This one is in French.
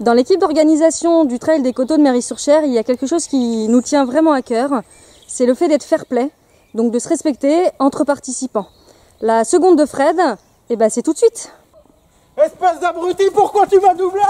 Dans l'équipe d'organisation du Trail des Coteaux de Mairie-sur-Cher, il y a quelque chose qui nous tient vraiment à cœur, c'est le fait d'être fair-play, donc de se respecter entre participants. La seconde de Fred, eh ben c'est tout de suite. Espèce d'abruti, pourquoi tu m'as doublé